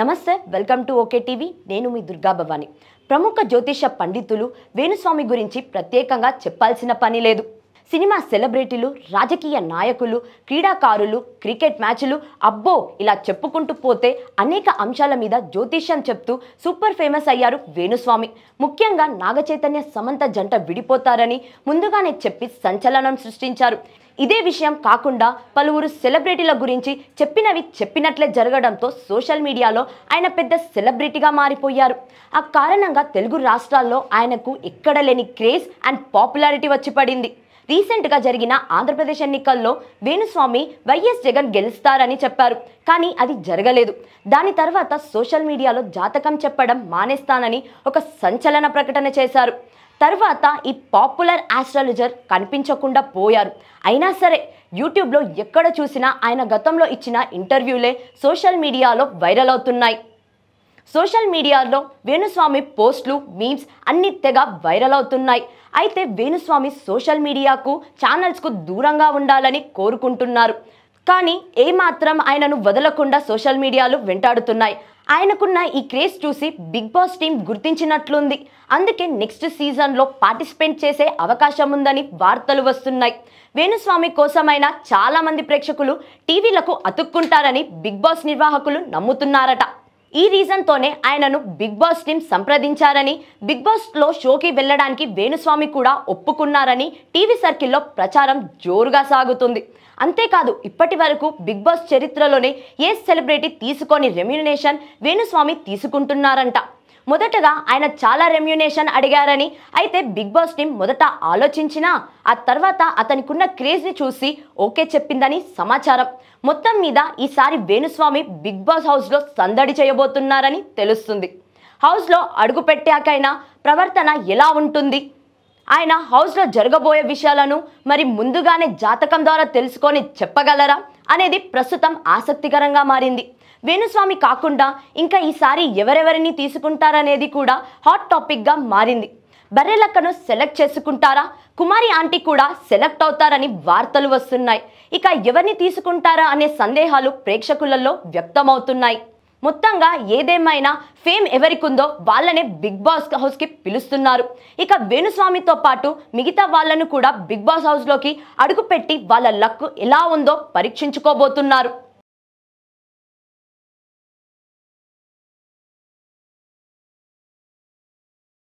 నమస్తే welcome to okay TV నేను మీ దుర్గా భవాని ప్రముఖ జ్యోతిష పండితులు వేణుస్వామి గురించి ప్రత్యేకంగా చెప్పాల్సిన పని లేదు సినిమా సెలబ్రిటీలు రాజకీయ నాయకులు క్రీడాకారులు క్రికెట్ మ్యాచ్లు అబ్బో ఇలా చెప్పుకుంటూ పోతే అనేక అంశాల మీద జ్యోతిష్యం చెప్తూ సూపర్ ఫేమస్ అయ్యారు వేణుస్వామి ముఖ్యంగా నాగచైతన్య సమంత జంట విడిపోతారని ముందుగానే చెప్పి సంచలనం సృష్టించారు ఇదే విషయం కాకుండా పలువురు సెలబ్రిటీల గురించి చెప్పినవి చెప్పినట్లే జరగడంతో సోషల్ మీడియాలో ఆయన పెద్ద సెలబ్రిటీగా మారిపోయారు ఆ కారణంగా తెలుగు రాష్ట్రాల్లో ఆయనకు ఎక్కడ లేని క్రేజ్ అండ్ పాపులారిటీ వచ్చి పడింది రీసెంట్గా జరిగిన ఆంధ్రప్రదేశ్ ఎన్నికల్లో వేణుస్వామి వైఎస్ జగన్ గెలుస్తారని చెప్పారు కానీ అది జరగలేదు దాని తర్వాత సోషల్ మీడియాలో జాతకం చెప్పడం మానేస్తానని ఒక సంచలన ప్రకటన చేశారు తర్వాత ఈ పాపులర్ ఆస్ట్రాలజర్ కనిపించకుండా పోయారు అయినా సరే యూట్యూబ్లో ఎక్కడ చూసినా ఆయన గతంలో ఇచ్చిన ఇంటర్వ్యూలే సోషల్ మీడియాలో వైరల్ అవుతున్నాయి సోషల్ మీడియాలో వేణుస్వామి పోస్టులు మీమ్స్ అన్ని తెగ వైరల్ అవుతున్నాయి అయితే వేణుస్వామి సోషల్ మీడియాకు ఛానల్స్కు దూరంగా ఉండాలని కోరుకుంటున్నారు కానీ ఏమాత్రం ఆయనను వదలకుండా సోషల్ మీడియాలు వెంటాడుతున్నాయి ఆయనకున్న ఈ క్రేజ్ చూసి బిగ్ బాస్ టీం గుర్తించినట్లుంది అందుకే నెక్స్ట్ సీజన్లో పార్టిసిపేట్ చేసే అవకాశం ఉందని వార్తలు వస్తున్నాయి వేణుస్వామి కోసమైన చాలామంది ప్రేక్షకులు టీవీలకు అతుక్కుంటారని బిగ్ బాస్ నిర్వాహకులు నమ్ముతున్నారట ఈ రీజన్తోనే ఆయనను బిగ్ బాస్ టీం సంప్రదించారని బిగ్ బాస్లో షోకి వెళ్ళడానికి వేణుస్వామి కూడా ఒప్పుకున్నారని టీవీ సర్కిల్లో ప్రచారం జోరుగా సాగుతుంది అంతేకాదు ఇప్పటి వరకు బిగ్ బాస్ చరిత్రలోనే ఏ సెలబ్రిటీ తీసుకోని రెమ్యునేషన్ వేణుస్వామి తీసుకుంటున్నారంట మొదటగా ఆయన చాలా రెమ్యునేషన్ అడిగారని అయితే బిగ్ బాస్ టీం మొదట ఆలోచించినా ఆ తర్వాత అతనికున్న క్రేజ్ని చూసి ఓకే చెప్పిందని సమాచారం మొత్తం మీద ఈసారి వేణుస్వామి బిగ్ బాస్ హౌస్లో సందడి చేయబోతున్నారని తెలుస్తుంది హౌస్లో అడుగు పెట్టాకైనా ప్రవర్తన ఎలా ఉంటుంది ఆయన హౌస్లో జరగబోయే విషయాలను మరి ముందుగానే జాతకం ద్వారా తెలుసుకొని చెప్పగలరా అనేది ప్రస్తుతం ఆసక్తికరంగా మారింది వేణుస్వామి కాకుండా ఇంకా ఈసారి ఎవరెవరిని తీసుకుంటారనేది కూడా హాట్ టాపిక్గా మారింది బర్రెలక్కను సెలెక్ట్ చేసుకుంటారా కుమారి ఆంటీ కూడా సెలెక్ట్ అవుతారని వార్తలు వస్తున్నాయి ఇక ఎవరిని తీసుకుంటారా అనే సందేహాలు ప్రేక్షకులలో వ్యక్తమవుతున్నాయి మొత్తంగా ఏదేమైనా ఫేమ్ ఎవరికుందో వాళ్ళనే బిగ్ బాస్ హౌస్కి పిలుస్తున్నారు ఇక వేణుస్వామితో పాటు మిగతా వాళ్ళను కూడా బిగ్ బాస్ హౌస్లోకి అడుగుపెట్టి వాళ్ళ లక్ ఎలా ఉందో పరీక్షించుకోబోతున్నారు